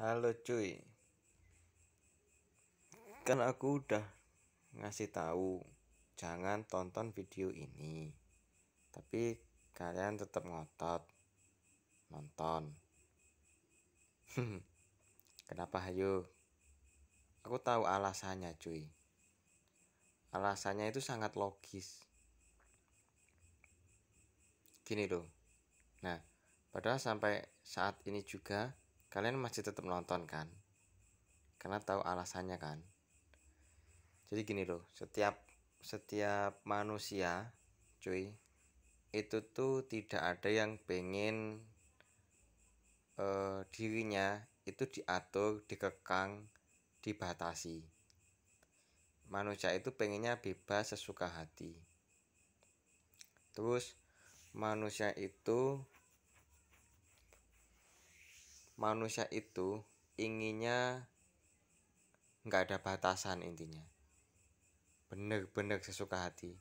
Halo cuy. Kan aku udah ngasih tahu jangan tonton video ini. Tapi kalian tetap ngotot nonton. Kenapa hayo? Aku tahu alasannya cuy. Alasannya itu sangat logis. Gini loh. Nah, padahal sampai saat ini juga kalian masih tetap nonton kan karena tahu alasannya kan jadi gini loh setiap setiap manusia cuy itu tuh tidak ada yang pengen uh, dirinya itu diatur dikekang dibatasi manusia itu pengennya bebas sesuka hati terus manusia itu manusia itu inginnya nggak ada batasan intinya bener-bener sesuka hati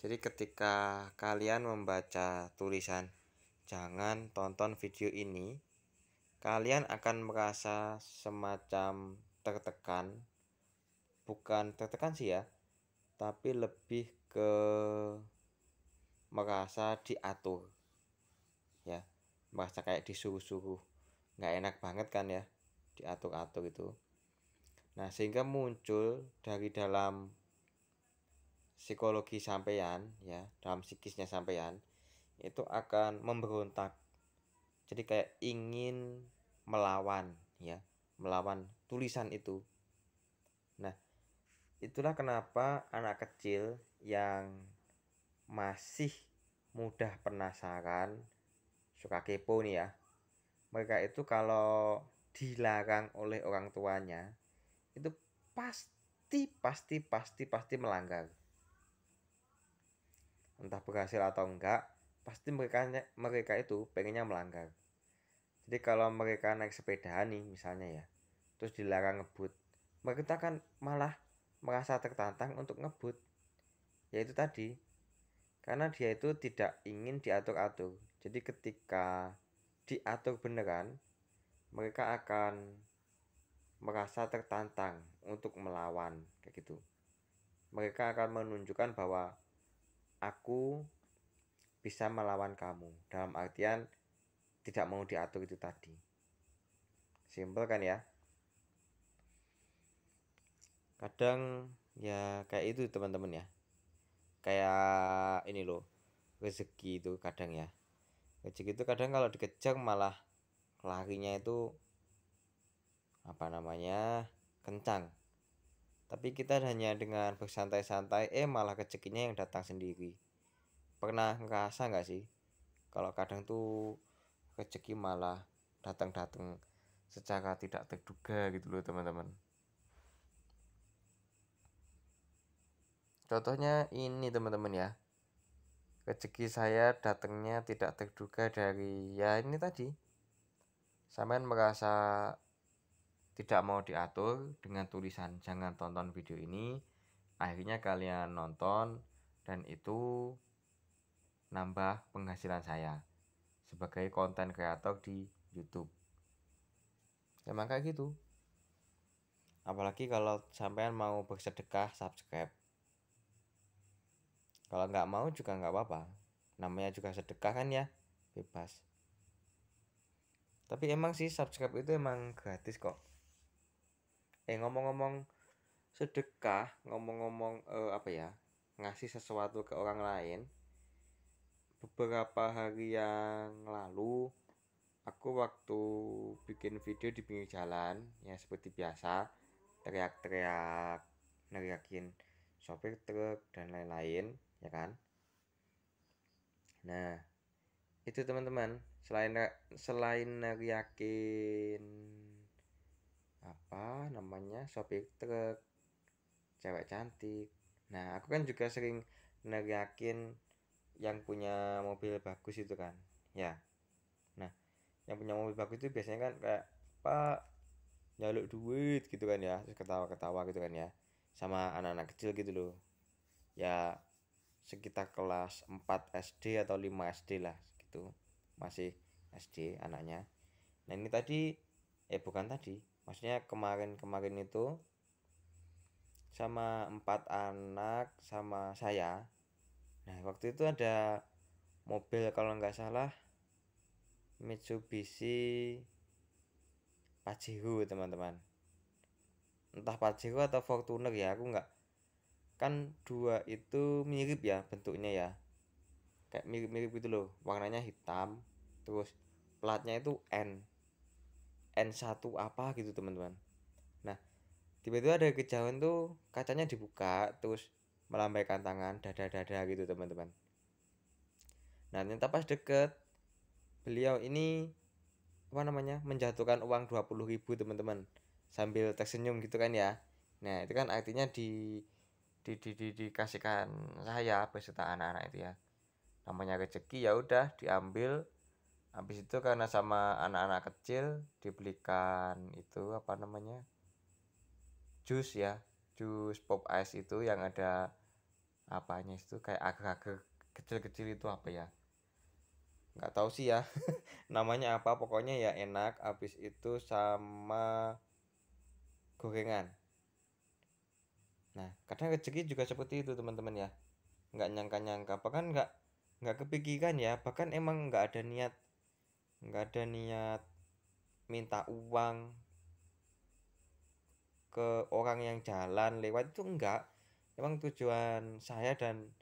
jadi ketika kalian membaca tulisan jangan tonton video ini kalian akan merasa semacam tertekan bukan tertekan sih ya tapi lebih ke merasa diatur ya merasa kayak disuruh-suruh nggak enak banget kan ya diatur atuk itu nah sehingga muncul dari dalam psikologi sampeyan ya dalam psikisnya sampeyan itu akan memberontak jadi kayak ingin melawan ya melawan tulisan itu nah itulah kenapa anak kecil yang masih mudah penasaran suka kepo nih ya mereka itu kalau dilarang oleh orang tuanya itu pasti pasti pasti pasti melanggar entah berhasil atau enggak pasti mereka mereka itu pengennya melanggar jadi kalau mereka naik sepeda nih misalnya ya terus dilarang ngebut mereka akan malah merasa tertantang untuk ngebut yaitu tadi karena dia itu tidak ingin diatur-atur jadi ketika diatur beneran, mereka akan merasa tertantang untuk melawan kayak gitu. Mereka akan menunjukkan bahwa aku bisa melawan kamu dalam artian tidak mau diatur itu tadi. Simpel kan ya? Kadang ya kayak itu teman-teman ya. Kayak ini loh, rezeki itu kadang ya kejek itu kadang kalau dikejek malah larinya itu apa namanya kencang tapi kita hanya dengan bersantai-santai eh malah kecekinya yang datang sendiri pernah ngerasa nggak sih kalau kadang tuh rezeki malah datang-datang secara tidak terduga gitu loh teman-teman contohnya ini teman-teman ya rezeki saya datangnya tidak terduga dari ya ini tadi sampean merasa tidak mau diatur dengan tulisan jangan tonton video ini akhirnya kalian nonton dan itu nambah penghasilan saya sebagai konten kreator di YouTube ya maka gitu apalagi kalau sampean mau bersedekah subscribe kalau nggak mau juga nggak apa-apa namanya juga sedekah kan ya bebas tapi emang sih subscribe itu emang gratis kok eh ngomong-ngomong sedekah ngomong-ngomong eh, apa ya ngasih sesuatu ke orang lain beberapa hari yang lalu aku waktu bikin video di pinggir jalan ya seperti biasa teriak-teriak neriakin sopir truk dan lain-lain ya kan nah itu teman-teman selain selain yakin apa namanya sopir truk cewek cantik nah aku kan juga sering neriakin yang punya mobil bagus itu kan ya nah yang punya mobil bagus itu biasanya kan kayak pak nyaluk duit gitu kan ya ketawa-ketawa gitu kan ya sama anak-anak kecil gitu loh ya sekitar kelas 4 SD atau 5 SD lah gitu masih SD anaknya nah ini tadi eh bukan tadi maksudnya kemarin-kemarin itu sama empat anak sama saya nah waktu itu ada mobil kalau nggak salah Mitsubishi Pajero teman-teman entah Pajero atau Fortuner ya aku nggak kan dua itu mirip ya bentuknya ya kayak mirip-mirip gitu loh warnanya hitam terus platnya itu N N1 apa gitu teman-teman nah tiba-tiba ada kejauhan tuh kacanya dibuka terus melambaikan tangan dada-dada gitu teman-teman nah ternyata pas deket beliau ini apa namanya menjatuhkan uang 20 ribu teman-teman sambil tersenyum gitu kan ya nah itu kan artinya di di, di, di, dikasihkan saya beserta anak-anak itu ya namanya rezeki ya udah diambil habis itu karena sama anak-anak kecil dibelikan itu apa namanya jus ya jus pop ice itu yang ada apanya itu kayak agak-agak kecil-kecil itu apa ya nggak tahu sih ya namanya apa pokoknya ya enak habis itu sama gorengan Nah, kadang rezeki juga seperti itu teman-teman ya. Nggak nyangka-nyangka, bahkan nggak nggak kepikiran ya, bahkan emang nggak ada niat nggak ada niat minta uang ke orang yang jalan lewat itu enggak emang tujuan saya dan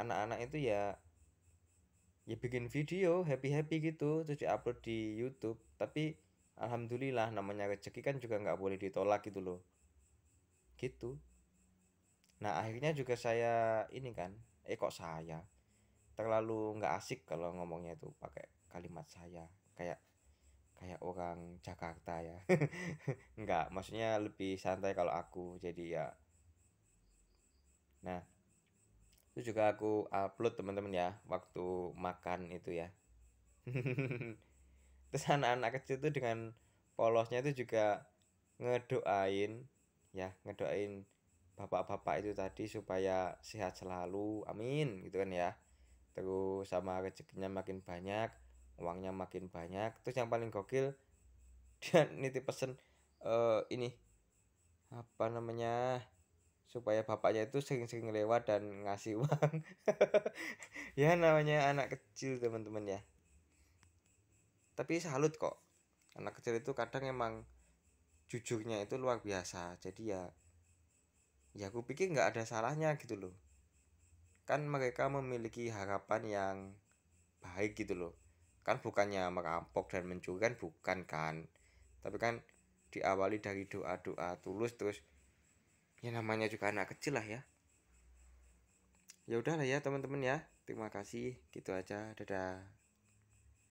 anak-anak itu ya ya bikin video happy happy gitu terus diupload di YouTube tapi alhamdulillah namanya rezeki kan juga nggak boleh ditolak gitu loh gitu Nah akhirnya juga saya ini kan, eh kok saya terlalu nggak asik kalau ngomongnya itu pakai kalimat saya kayak kayak orang Jakarta ya nggak maksudnya lebih santai kalau aku jadi ya nah itu juga aku upload teman-teman ya waktu makan itu ya terus anak-anak kecil itu dengan polosnya itu juga ngedoain ya ngedoain bapak-bapak itu tadi supaya sehat selalu amin gitu kan ya terus sama rezekinya makin banyak uangnya makin banyak terus yang paling gokil dia nitip pesen uh, ini apa namanya supaya bapaknya itu sering-sering lewat dan ngasih uang ya namanya anak kecil teman-teman ya tapi salut kok anak kecil itu kadang emang jujurnya itu luar biasa jadi ya ya aku pikir nggak ada salahnya gitu loh kan mereka memiliki harapan yang baik gitu loh kan bukannya merampok dan mencuri kan bukan kan tapi kan diawali dari doa-doa tulus terus ya namanya juga anak kecil lah ya ya udahlah ya teman-teman ya terima kasih gitu aja dadah